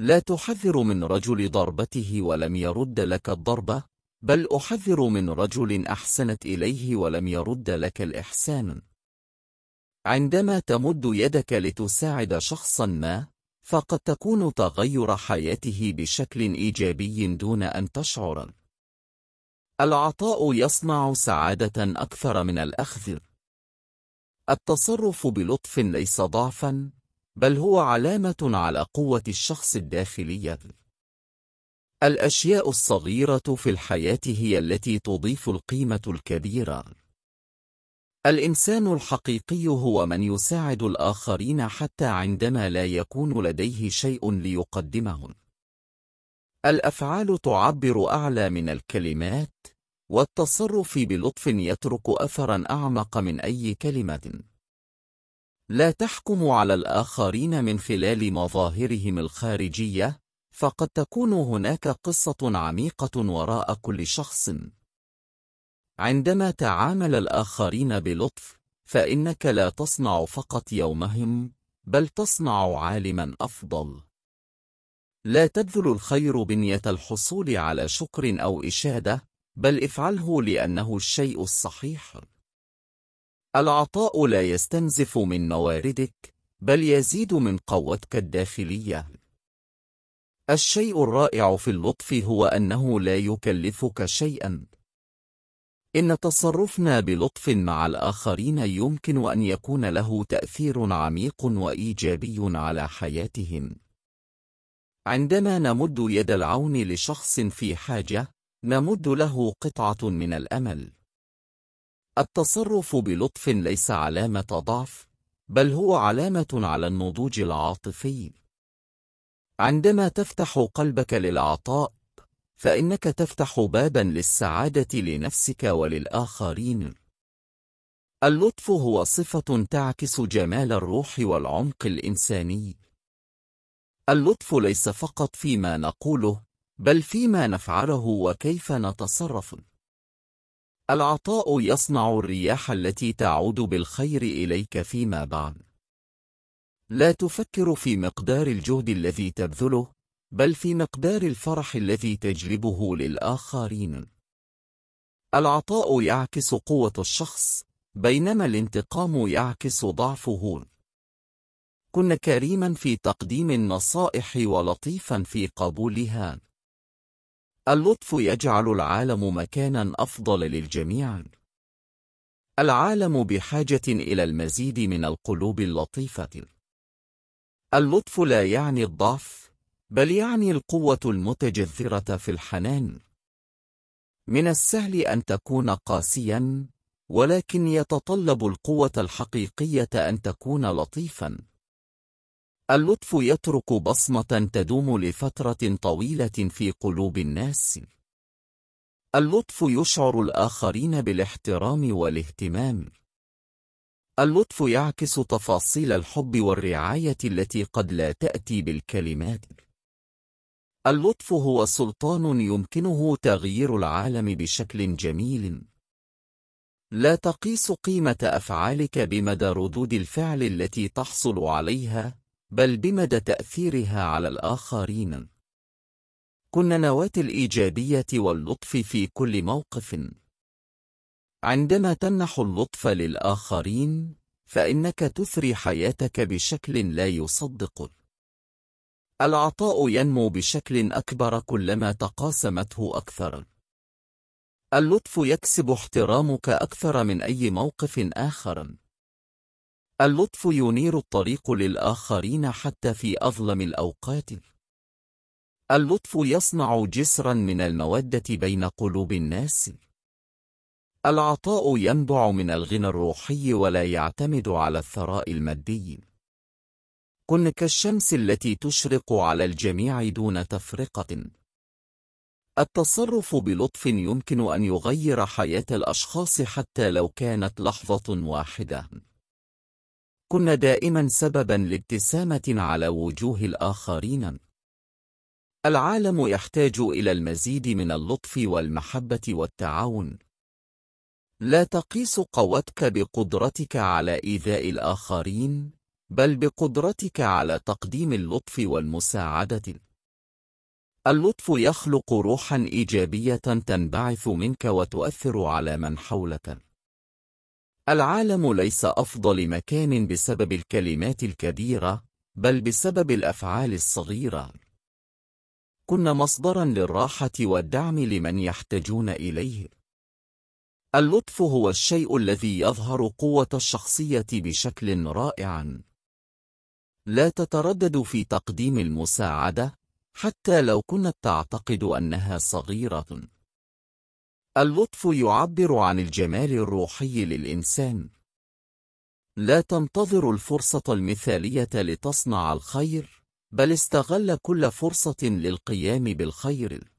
لا تحذر من رجل ضربته ولم يرد لك الضربة بل أحذر من رجل أحسنت إليه ولم يرد لك الإحسان عندما تمد يدك لتساعد شخصا ما فقد تكون تغير حياته بشكل إيجابي دون أن تشعر العطاء يصنع سعادة أكثر من الأخذ التصرف بلطف ليس ضعفا بل هو علامة على قوة الشخص الداخلية. الأشياء الصغيرة في الحياة هي التي تضيف القيمة الكبيرة. الإنسان الحقيقي هو من يساعد الآخرين حتى عندما لا يكون لديه شيء ليقدمه. الأفعال تعبر أعلى من الكلمات، والتصرف بلطف يترك أثرا أعمق من أي كلمة. لا تحكم على الآخرين من خلال مظاهرهم الخارجية فقد تكون هناك قصة عميقة وراء كل شخص عندما تعامل الآخرين بلطف فإنك لا تصنع فقط يومهم بل تصنع عالما أفضل لا تبذل الخير بنية الحصول على شكر أو إشادة بل افعله لأنه الشيء الصحيح العطاء لا يستنزف من مواردك بل يزيد من قوتك الداخلية الشيء الرائع في اللطف هو أنه لا يكلفك شيئا إن تصرفنا بلطف مع الآخرين يمكن أن يكون له تأثير عميق وإيجابي على حياتهم عندما نمد يد العون لشخص في حاجة نمد له قطعة من الأمل التصرف بلطف ليس علامة ضعف بل هو علامة على النضوج العاطفي عندما تفتح قلبك للعطاء فإنك تفتح بابا للسعادة لنفسك وللآخرين اللطف هو صفة تعكس جمال الروح والعمق الإنساني اللطف ليس فقط فيما نقوله بل فيما نفعله وكيف نتصرف العطاء يصنع الرياح التي تعود بالخير إليك فيما بعد لا تفكر في مقدار الجهد الذي تبذله بل في مقدار الفرح الذي تجلبه للآخرين العطاء يعكس قوة الشخص بينما الانتقام يعكس ضعفه كن كريما في تقديم النصائح ولطيفا في قبولها اللطف يجعل العالم مكانا أفضل للجميع العالم بحاجة إلى المزيد من القلوب اللطيفة اللطف لا يعني الضعف بل يعني القوة المتجذرة في الحنان من السهل أن تكون قاسياً ولكن يتطلب القوة الحقيقية أن تكون لطيفاً اللطف يترك بصمة تدوم لفترة طويلة في قلوب الناس اللطف يشعر الآخرين بالاحترام والاهتمام اللطف يعكس تفاصيل الحب والرعاية التي قد لا تأتي بالكلمات اللطف هو سلطان يمكنه تغيير العالم بشكل جميل لا تقيس قيمة أفعالك بمدى ردود الفعل التي تحصل عليها بل بمدى تأثيرها على الآخرين كن نواة الإيجابية واللطف في كل موقف عندما تمنح اللطف للآخرين فإنك تثري حياتك بشكل لا يصدق. العطاء ينمو بشكل أكبر كلما تقاسمته أكثر اللطف يكسب احترامك أكثر من أي موقف آخر اللطف ينير الطريق للآخرين حتى في أظلم الأوقات اللطف يصنع جسرا من المودة بين قلوب الناس العطاء ينبع من الغنى الروحي ولا يعتمد على الثراء المادي كن كالشمس التي تشرق على الجميع دون تفرقة التصرف بلطف يمكن أن يغير حياة الأشخاص حتى لو كانت لحظة واحدة كن دائما سببا لابتسامة على وجوه الآخرين العالم يحتاج إلى المزيد من اللطف والمحبة والتعاون لا تقيس قوتك بقدرتك على إيذاء الآخرين بل بقدرتك على تقديم اللطف والمساعدة اللطف يخلق روحا إيجابية تنبعث منك وتؤثر على من حولك العالم ليس أفضل مكان بسبب الكلمات الكبيرة بل بسبب الأفعال الصغيرة كن مصدرا للراحة والدعم لمن يحتاجون إليه اللطف هو الشيء الذي يظهر قوة الشخصية بشكل رائع لا تتردد في تقديم المساعدة حتى لو كنت تعتقد أنها صغيرة اللطف يعبر عن الجمال الروحي للإنسان. لا تنتظر الفرصة المثالية لتصنع الخير، بل استغل كل فرصة للقيام بالخير.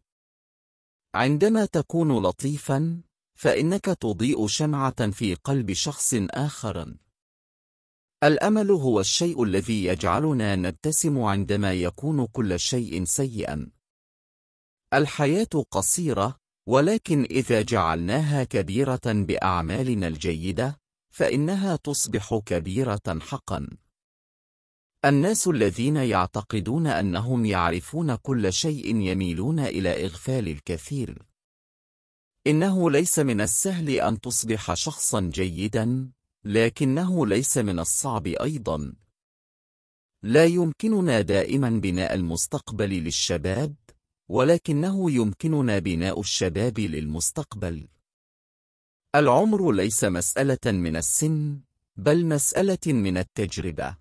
عندما تكون لطيفاً، فإنك تضيء شمعة في قلب شخص آخر. الأمل هو الشيء الذي يجعلنا نبتسم عندما يكون كل شيء سيئا. الحياة قصيرة، ولكن إذا جعلناها كبيرة بأعمالنا الجيدة فإنها تصبح كبيرة حقا الناس الذين يعتقدون أنهم يعرفون كل شيء يميلون إلى إغفال الكثير إنه ليس من السهل أن تصبح شخصا جيدا لكنه ليس من الصعب أيضا لا يمكننا دائما بناء المستقبل للشباب ولكنه يمكننا بناء الشباب للمستقبل العمر ليس مسألة من السن بل مسألة من التجربة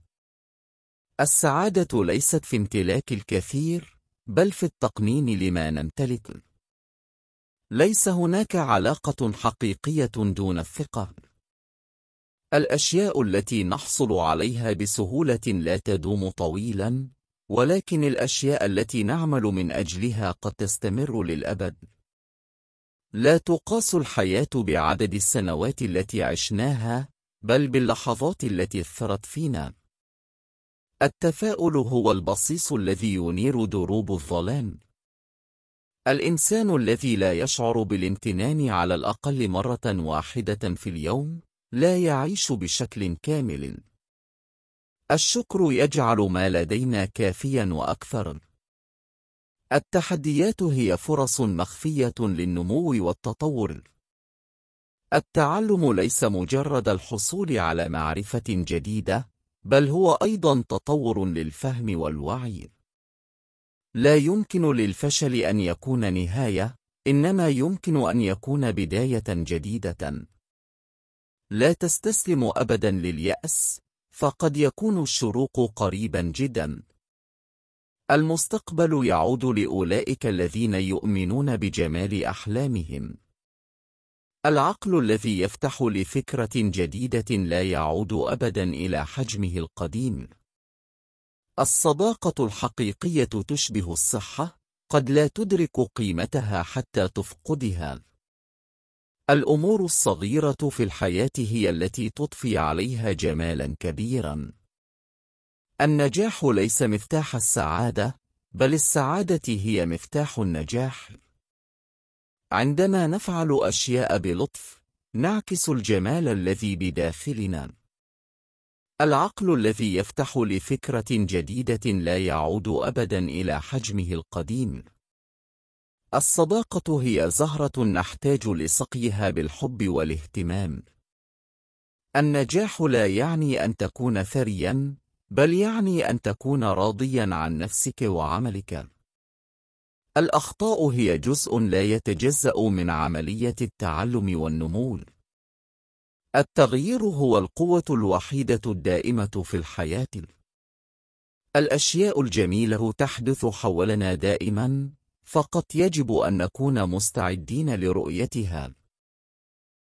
السعادة ليست في امتلاك الكثير بل في التقنين لما نمتلك ليس هناك علاقة حقيقية دون الثقة الأشياء التي نحصل عليها بسهولة لا تدوم طويلا ولكن الأشياء التي نعمل من أجلها قد تستمر للأبد. لا تقاس الحياة بعدد السنوات التي عشناها، بل باللحظات التي اثرت فينا. التفاؤل هو البصيص الذي ينير دروب الظلام. الإنسان الذي لا يشعر بالامتنان على الأقل مرة واحدة في اليوم، لا يعيش بشكل كامل. الشكر يجعل ما لدينا كافيا وأكثر التحديات هي فرص مخفية للنمو والتطور التعلم ليس مجرد الحصول على معرفة جديدة بل هو أيضا تطور للفهم والوعي لا يمكن للفشل أن يكون نهاية إنما يمكن أن يكون بداية جديدة لا تستسلم أبدا لليأس فقد يكون الشروق قريبا جدا المستقبل يعود لأولئك الذين يؤمنون بجمال أحلامهم العقل الذي يفتح لفكرة جديدة لا يعود أبدا إلى حجمه القديم الصداقة الحقيقية تشبه الصحة قد لا تدرك قيمتها حتى تفقدها الأمور الصغيرة في الحياة هي التي تضفي عليها جمالا كبيرا النجاح ليس مفتاح السعادة بل السعادة هي مفتاح النجاح عندما نفعل أشياء بلطف نعكس الجمال الذي بداخلنا العقل الذي يفتح لفكرة جديدة لا يعود أبدا إلى حجمه القديم الصداقة هي زهرة نحتاج لسقيها بالحب والاهتمام. النجاح لا يعني أن تكون ثريا، بل يعني أن تكون راضيا عن نفسك وعملك. الأخطاء هي جزء لا يتجزأ من عملية التعلم والنمو. التغيير هو القوة الوحيدة الدائمة في الحياة. الأشياء الجميلة تحدث حولنا دائماً، فقط يجب أن نكون مستعدين لرؤيتها